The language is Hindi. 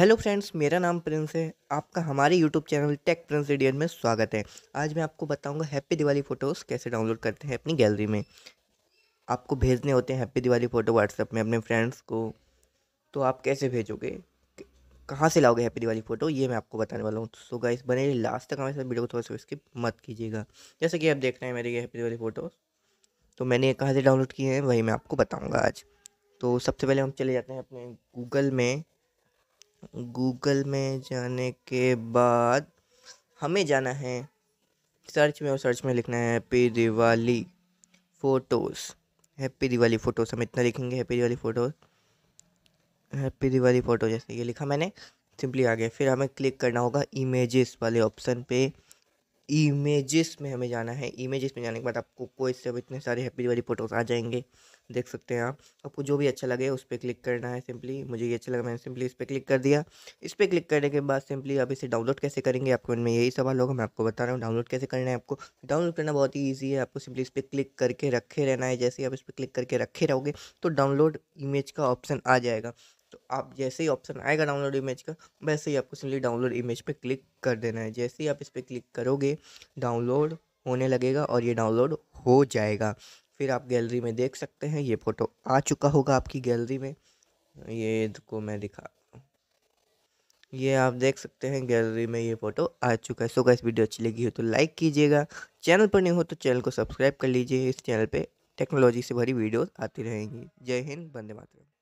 हेलो फ्रेंड्स मेरा नाम प्रिंस है आपका हमारे यूट्यूब चैनल टेक प्रिंस रेडियन में स्वागत है आज मैं आपको बताऊंगा हैप्पी दिवाली फ़ोटोज़ कैसे डाउनलोड करते हैं अपनी गैलरी में आपको भेजने होते हैं हैप्पी दिवाली फ़ोटो व्हाट्सएप में अपने फ्रेंड्स को तो आप कैसे भेजोगे कहाँ से लाओगे हैप्पी दिवाली फ़ोटो ये मैं आपको बताने वाला हूँ सो गाइस बने लास्ट तक हमारे साथ वीडियो को थोड़ा सा स्किप मत कीजिएगा जैसे कि आप देख रहे हैं मेरे ये हैप्पी दिवाली फ़ोटोज़ तो मैंने कहाँ से डाउनलोड किए हैं वही मैं आपको बताऊँगा आज तो सबसे पहले हम चले जाते हैं अपने गूगल में गूगल में जाने के बाद हमें जाना है सर्च में और सर्च में लिखना है happy Diwali photos happy Diwali photos हम इतना लिखेंगे happy Diwali photos happy Diwali photo जैसे ये लिखा मैंने सिंपली आ गया फिर हमें क्लिक करना होगा इमेजेस वाले ऑप्शन पे इमेजेस में हमें जाना है इमेजेस में जाने के बाद आपको कोई से इतने सारे हैप्पी वाली फ़ोटोज़ आ जाएंगे देख सकते हैं आप आपको जो भी अच्छा लगे उस पर क्लिक करना है सिंपली मुझे ये अच्छा लगा मैंने सिंपली इस पर क्लिक कर दिया इस पर क्लिक करने के बाद सिंपली आप इसे डाउनलोड कैसे करेंगे आपको इनमें यही सवाल होगा मैं आपको बता रहा हूँ डाउनलोड कैसे करना है आपको डाउनलोड करना बहुत ही ईजी है आपको सिंपली इस पर क्लिक करके रखे रहना है जैसे आप इस पर क्लिक करके रखे रहोगे तो डाउनलोड इमेज का ऑप्शन आ जाएगा आप जैसे ही ऑप्शन आएगा डाउनलोड इमेज का वैसे ही आपको सिंपली डाउनलोड इमेज पे क्लिक कर देना है जैसे ही आप इस पर क्लिक करोगे डाउनलोड होने लगेगा और ये डाउनलोड हो जाएगा फिर आप गैलरी में देख सकते हैं ये फ़ोटो आ चुका होगा आपकी गैलरी में ये को मैं दिखा ये आप देख सकते हैं गैलरी में ये फोटो आ चुका है सो इस वीडियो अच्छी लगी हो तो लाइक कीजिएगा चैनल पर नहीं हो तो चैनल को सब्सक्राइब कर लीजिए इस चैनल पे टेक्नोलॉजी से भरी वीडियोस आती रहेंगी जय हिंद बंदे मातरम